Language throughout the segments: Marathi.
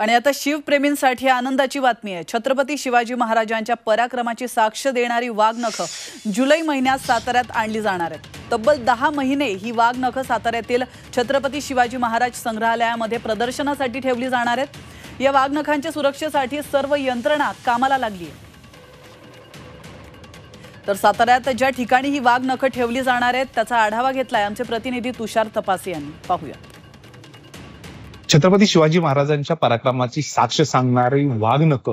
आणि आता शिवप्रेमींसाठी आनंदाची बातमी आहे छत्रपती शिवाजी महाराजांच्या पराक्रमाची साक्ष देणारी वाघनख जुलै महिन्यात साताऱ्यात आणली जाणार आहेत तब्बल दहा महिने ही वाघनख साताऱ्यातील छत्रपती शिवाजी महाराज संग्रहालयामध्ये प्रदर्शनासाठी ठेवली जाणार आहेत या वाघनखांच्या सुरक्षेसाठी सर्व यंत्रणा कामाला लागली आहे तर साताऱ्यात ज्या ठिकाणी ही वाघ नखं ठेवली जाणार आहेत त्याचा आढावा घेतलाय आमचे प्रतिनिधी तुषार तपासे यांनी पाहूया छत्रपती शिवाजी महाराजांच्या पराक्रमाची साक्ष सांगणारी वाघनक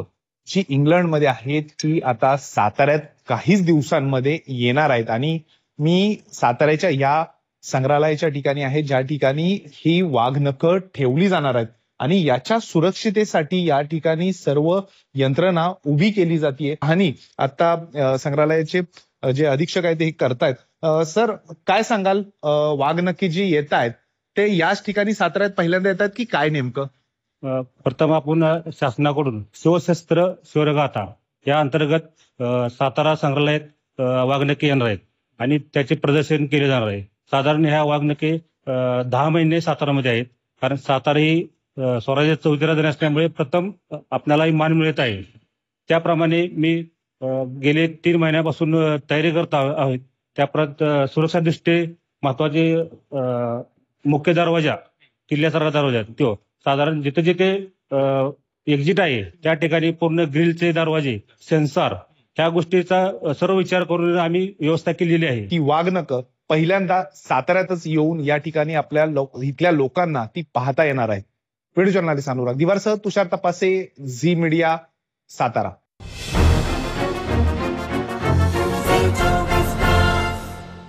जी इंग्लंडमध्ये आहेत ती आता साताऱ्यात काहीच दिवसांमध्ये येणार आहेत आणि मी साताऱ्याच्या या संग्रहालयाच्या ठिकाणी आहे ज्या ठिकाणी ही वाघनक ठेवली जाणार आहेत आणि याच्या सुरक्षितेसाठी या ठिकाणी सर्व यंत्रणा उभी केली जाते आणि आता संग्रहालयाचे जे अधीक्षक आहेत ते करतायत सर काय सांगाल वाघनकी जी येत आहेत ते याच ठिकाणी साताऱ्यात पहिल्यांदा येतात की काय नेमकं प्रथम आपण शासनाकडून शिवशस्त्र स्वरगाथा या अंतर्गत सातारा संग्रहालयात वाघनके येणार आहेत आणि त्याचे प्रदर्शन केले जाणार आहे साधारण ह्या वाघनके दहा महिने सातारामध्ये आहेत कारण सातारा ही स्वराज्य चौथी असल्यामुळे प्रथम आपल्यालाही मान मिळत आहे त्याप्रमाणे मी गेले तीन महिन्यापासून तयारी करत आहोत त्याप्रत सुरक्षा दृष्टी महत्वाचे मुख्य दरवाजा किल्ल्यासारखा दरवाजा तो साधारण जिथे जिथे एक्झिट आहे त्या ठिकाणी पूर्ण ग्रिलचे दरवाजे सेन्सार ह्या गोष्टीचा सर्व विचार करून आम्ही व्यवस्था केलेली आहे ती वाघ पहिल्यांदा साताऱ्यातच येऊन या ठिकाणी आपल्या लोक इथल्या लोकांना ती पाहता येणार आहे व्हिडिओ जर्नालिस्ट अनुराग दिवारसह तुषार तपासे झी मीडिया सातारा